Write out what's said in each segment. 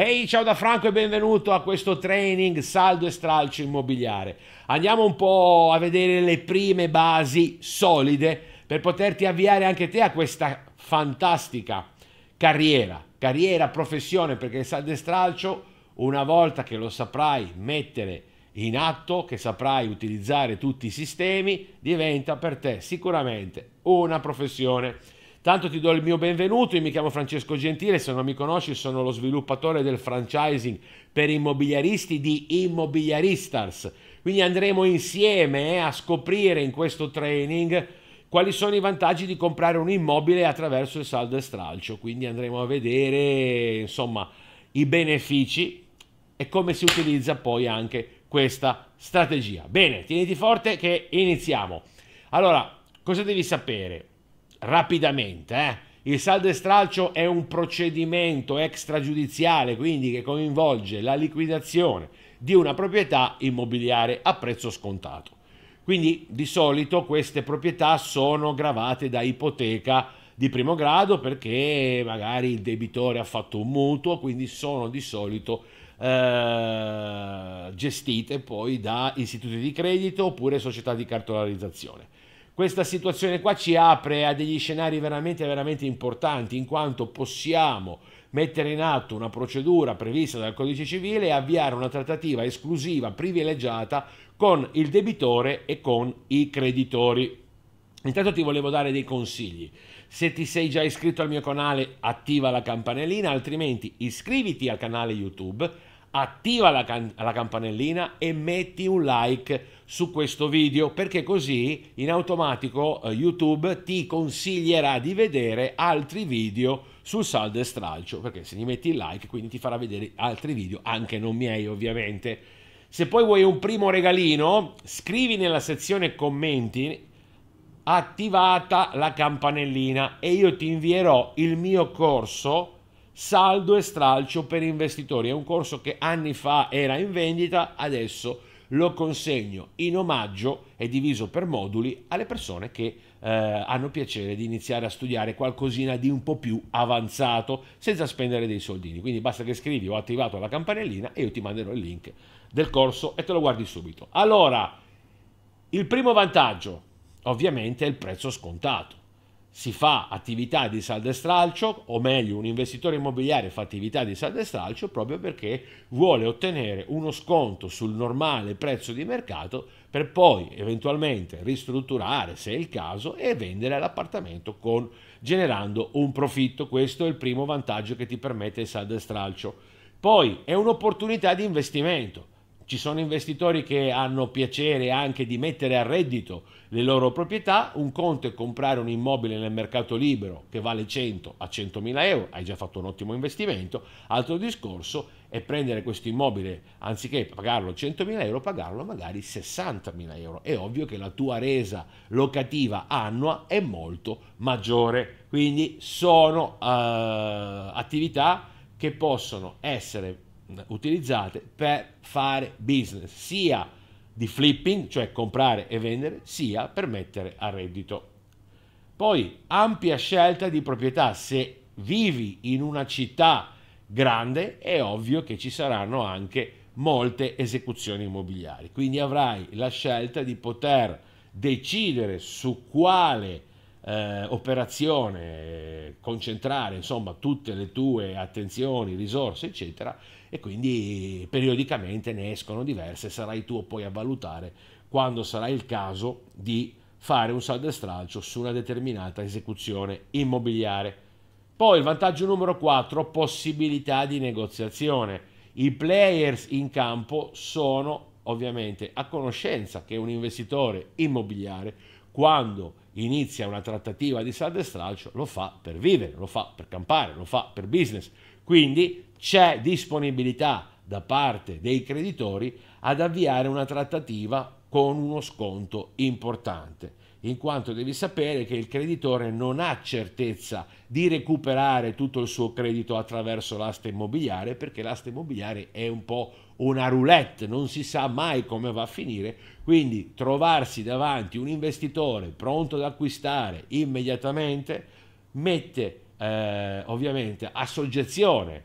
Ehi, hey, ciao da Franco e benvenuto a questo training saldo e stralcio immobiliare. Andiamo un po' a vedere le prime basi solide per poterti avviare anche te a questa fantastica carriera, carriera, professione, perché il saldo e stralcio, una volta che lo saprai mettere in atto, che saprai utilizzare tutti i sistemi, diventa per te sicuramente una professione. Tanto ti do il mio benvenuto, io mi chiamo Francesco Gentile, se non mi conosci sono lo sviluppatore del franchising per immobiliaristi di Immobiliaristars. Quindi andremo insieme eh, a scoprire in questo training quali sono i vantaggi di comprare un immobile attraverso il saldo e stralcio. Quindi andremo a vedere insomma i benefici e come si utilizza poi anche questa strategia. Bene, tieniti forte che iniziamo. Allora, cosa devi sapere? rapidamente. Eh. Il saldo e stralcio è un procedimento extragiudiziale, quindi che coinvolge la liquidazione di una proprietà immobiliare a prezzo scontato. Quindi di solito queste proprietà sono gravate da ipoteca di primo grado perché magari il debitore ha fatto un mutuo, quindi sono di solito eh, gestite poi da istituti di credito oppure società di cartolarizzazione questa situazione qua ci apre a degli scenari veramente, veramente importanti, in quanto possiamo mettere in atto una procedura prevista dal codice civile e avviare una trattativa esclusiva, privilegiata con il debitore e con i creditori. Intanto ti volevo dare dei consigli. Se ti sei già iscritto al mio canale, attiva la campanellina, altrimenti iscriviti al canale YouTube attiva la, can- la, campanellina e metti un like su questo video perché così in automatico eh, YouTube ti consiglierà di vedere altri video sul saldo e stralcio perché se gli metti il like quindi ti farà vedere altri video anche non miei ovviamente se poi vuoi un primo regalino scrivi nella sezione commenti attivata la campanellina e io ti invierò il mio corso saldo e stralcio per investitori. È un corso che anni fa era in vendita, adesso lo consegno in omaggio e diviso per moduli alle persone che eh, hanno piacere di iniziare a studiare qualcosina di un po' più avanzato senza spendere dei soldini. Quindi basta che scrivi ho attivato la campanellina e io ti manderò il link del corso e te lo guardi subito. Allora, il primo vantaggio ovviamente è il prezzo scontato si fa attività di saldo e stralcio, o meglio un investitore immobiliare fa attività di saldo e stralcio proprio perché vuole ottenere uno sconto sul normale prezzo di mercato per poi eventualmente ristrutturare, se è il caso, e vendere l'appartamento con, generando un profitto. Questo è il primo vantaggio che ti permette il saldo e stralcio. Poi è un'opportunità di investimento ci sono investitori che hanno piacere anche di mettere a reddito le loro proprietà, un conto è comprare un immobile nel mercato libero che vale 100 a 100 mila euro, hai già fatto un ottimo investimento, altro discorso è prendere questo immobile anziché pagarlo 100 mila euro, pagarlo magari 60 mila euro. È ovvio che la tua resa locativa annua è molto maggiore, quindi sono uh, attività che possono essere utilizzate per fare business, sia di flipping, cioè comprare e vendere, sia per mettere a reddito. Poi ampia scelta di proprietà, se vivi in una città grande è ovvio che ci saranno anche molte esecuzioni immobiliari, quindi avrai la scelta di poter decidere su quale eh, operazione, concentrare insomma tutte le tue attenzioni, risorse, eccetera, e quindi periodicamente ne escono diverse, sarai tu poi a valutare quando sarà il caso di fare un saldo e stralcio su una determinata esecuzione immobiliare. Poi il vantaggio numero 4, possibilità di negoziazione. I players in campo sono ovviamente a conoscenza che un investitore immobiliare quando inizia una trattativa di saldo e stralcio, lo fa per vivere, lo fa per campare, lo fa per business. Quindi c'è disponibilità da parte dei creditori ad avviare una trattativa con uno sconto importante, in quanto devi sapere che il creditore non ha certezza di recuperare tutto il suo credito attraverso l'asta immobiliare, perché l'asta immobiliare è un po' una roulette, non si sa mai come va a finire, quindi trovarsi davanti un investitore pronto ad acquistare immediatamente mette eh, ovviamente a soggezione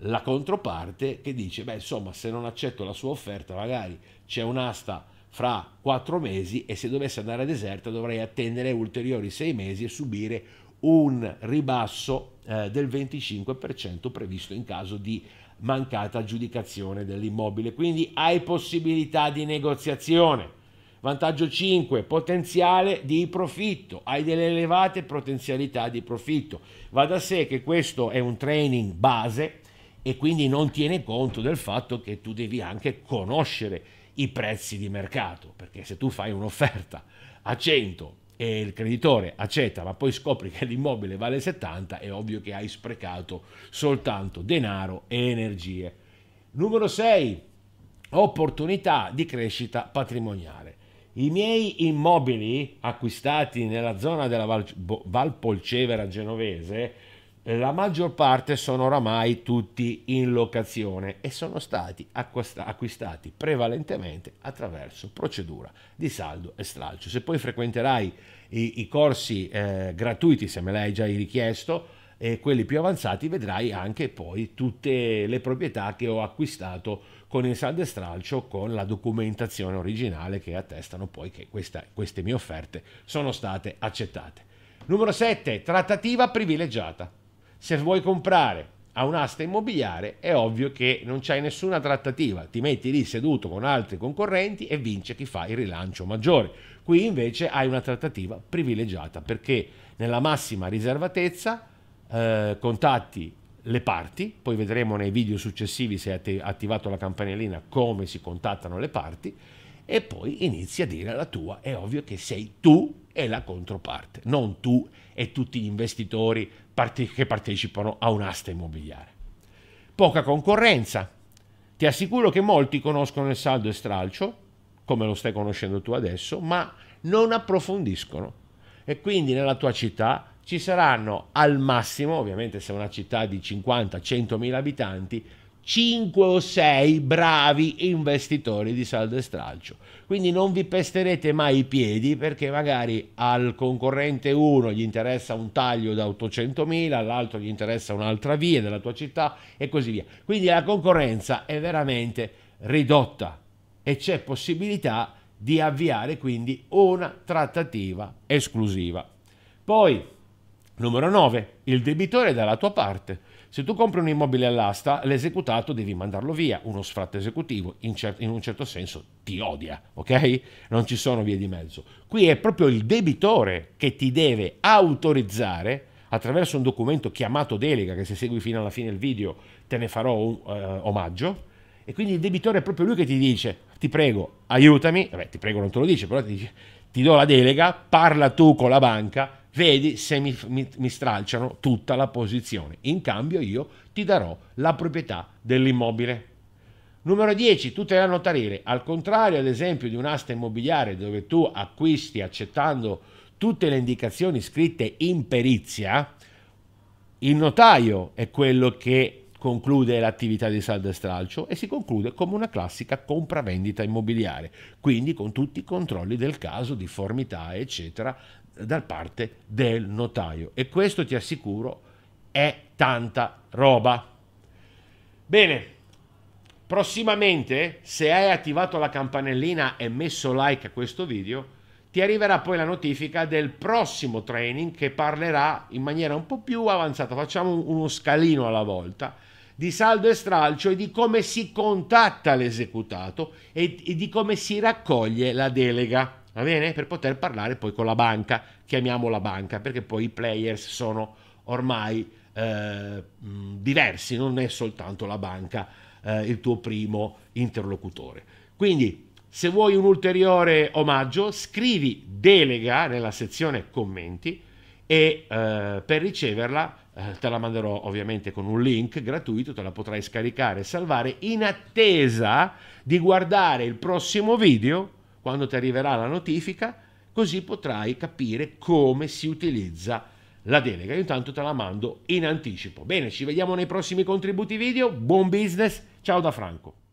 la controparte che dice, beh insomma se non accetto la sua offerta magari c'è un'asta fra quattro mesi e se dovesse andare a deserta dovrei attendere ulteriori sei mesi e subire un ribasso eh, del 25% previsto in caso di mancata aggiudicazione dell'immobile. Quindi hai possibilità di negoziazione. Vantaggio 5, potenziale di profitto, hai delle elevate potenzialità di profitto. Va da sé che questo è un training base e quindi non tiene conto del fatto che tu devi anche conoscere i prezzi di mercato, perché se tu fai un'offerta a 100 e il creditore accetta ma poi scopri che l'immobile vale 70 è ovvio che hai sprecato soltanto denaro e energie. Numero 6. Opportunità di crescita patrimoniale. I miei immobili acquistati nella zona della Val- Polcevera genovese la maggior parte sono oramai tutti in locazione e sono stati acquistati prevalentemente attraverso procedura di saldo e stralcio. Se poi frequenterai i, i corsi eh, gratuiti, se me l'hai già richiesto, e quelli più avanzati vedrai anche poi tutte le proprietà che ho acquistato con il saldo e stralcio con la documentazione originale che attestano poi che questa, queste mie offerte sono state accettate. Numero 7. Trattativa privilegiata se vuoi comprare a un'asta immobiliare è ovvio che non c'hai nessuna trattativa, ti metti lì seduto con altri concorrenti e vince chi fa il rilancio maggiore. Qui invece hai una trattativa privilegiata perché nella massima riservatezza eh, contatti le parti, poi vedremo nei video successivi se hai attivato la campanellina come si contattano le parti e poi inizi a dire la tua, è ovvio che sei tu è la controparte, non tu e tutti gli investitori parte che partecipano a un'asta immobiliare. Poca concorrenza. Ti assicuro che molti conoscono il saldo e stralcio, come lo stai conoscendo tu adesso, ma non approfondiscono. E quindi nella tua città ci saranno al massimo, ovviamente se è una città di 50-100 mila abitanti, 5 o 6 bravi investitori di saldo e stralcio. Quindi non vi pesterete mai i piedi perché magari al concorrente 1 gli interessa un taglio da 800.000, all'altro gli interessa un'altra via della tua città e così via. Quindi la concorrenza è veramente ridotta e c'è possibilità di avviare quindi una trattativa esclusiva. Poi, numero 9, il debitore è dalla tua parte se tu compri un immobile all'asta, l'esecutato devi mandarlo via, uno sfratto esecutivo in, cer- in un certo senso ti odia, ok? Non ci sono vie di mezzo. Qui è proprio il debitore che ti deve autorizzare attraverso un documento chiamato delega, che se segui fino alla fine del video te ne farò un, eh, omaggio, e quindi il debitore è proprio lui che ti dice, ti prego, aiutami, vabbè ti prego non te lo dice, però ti dice, ti do la delega, parla tu con la banca, vedi se mi, mi, mi stralciano tutta la posizione, in cambio io ti darò la proprietà dell'immobile. Numero 10, tutela notarile. Al contrario, ad esempio, di un'asta immobiliare dove tu acquisti accettando tutte le indicazioni scritte in perizia, il notaio è quello che conclude l'attività di saldo e stralcio e si conclude come una classica compravendita immobiliare, quindi con tutti i controlli del caso, difformità, eccetera, da parte del notaio. E questo ti assicuro è tanta roba. Bene, prossimamente, se hai attivato la campanellina e messo like a questo video, ti arriverà poi la notifica del prossimo training che parlerà in maniera un po' più avanzata. Facciamo uno scalino alla volta di saldo e stralcio e di come si contatta l'esecutato e, e di come si raccoglie la delega va bene? Per poter parlare poi con la banca, chiamiamola banca, perché poi i players sono ormai eh, mm, diversi, non è soltanto la banca eh, il tuo primo interlocutore. Quindi, se vuoi un ulteriore omaggio, scrivi delega nella sezione commenti e eh, per riceverla eh, te la manderò ovviamente con un link gratuito, te la potrai scaricare e salvare in attesa di guardare il prossimo video quando ti arriverà la notifica, così potrai capire come si utilizza la delega. Io intanto te la mando in anticipo. Bene, ci vediamo nei prossimi contributi video. Buon business. Ciao da Franco.